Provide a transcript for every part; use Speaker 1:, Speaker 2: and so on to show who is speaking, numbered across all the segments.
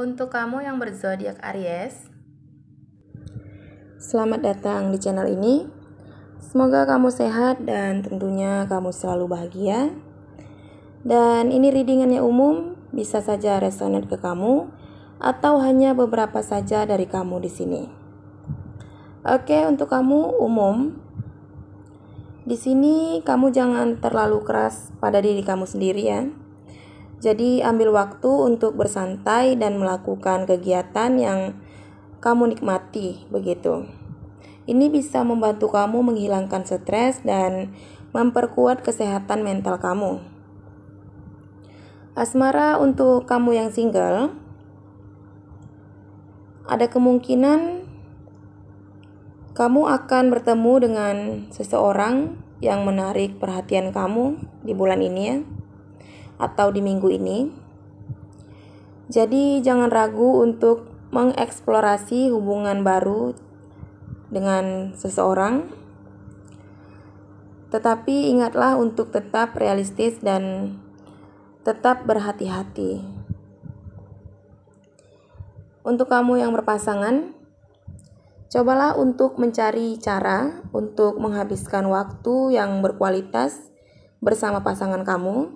Speaker 1: Untuk kamu yang berzodiak Aries, selamat datang di channel ini. Semoga kamu sehat dan tentunya kamu selalu bahagia. Dan ini readingannya umum, bisa saja resonate ke kamu atau hanya beberapa saja dari kamu di sini. Oke, untuk kamu umum, di sini kamu jangan terlalu keras pada diri kamu sendiri ya. Jadi ambil waktu untuk bersantai dan melakukan kegiatan yang kamu nikmati begitu. Ini bisa membantu kamu menghilangkan stres dan memperkuat kesehatan mental kamu. Asmara untuk kamu yang single ada kemungkinan kamu akan bertemu dengan seseorang yang menarik perhatian kamu di bulan ini ya atau di minggu ini. Jadi jangan ragu untuk mengeksplorasi hubungan baru dengan seseorang. Tetapi ingatlah untuk tetap realistis dan tetap berhati-hati. Untuk kamu yang berpasangan, cobalah untuk mencari cara untuk menghabiskan waktu yang berkualitas bersama pasangan kamu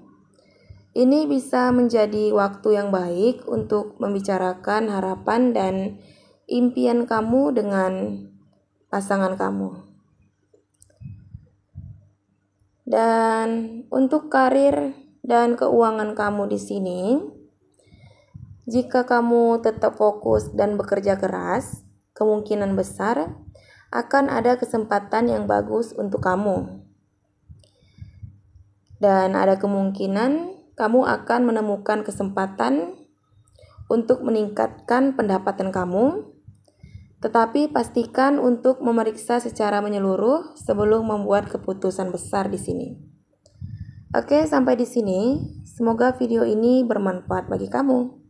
Speaker 1: ini bisa menjadi waktu yang baik untuk membicarakan harapan dan impian kamu dengan pasangan kamu. Dan untuk karir dan keuangan kamu di sini, jika kamu tetap fokus dan bekerja keras, kemungkinan besar akan ada kesempatan yang bagus untuk kamu. Dan ada kemungkinan kamu akan menemukan kesempatan untuk meningkatkan pendapatan kamu, tetapi pastikan untuk memeriksa secara menyeluruh sebelum membuat keputusan besar di sini. Oke, sampai di sini. Semoga video ini bermanfaat bagi kamu.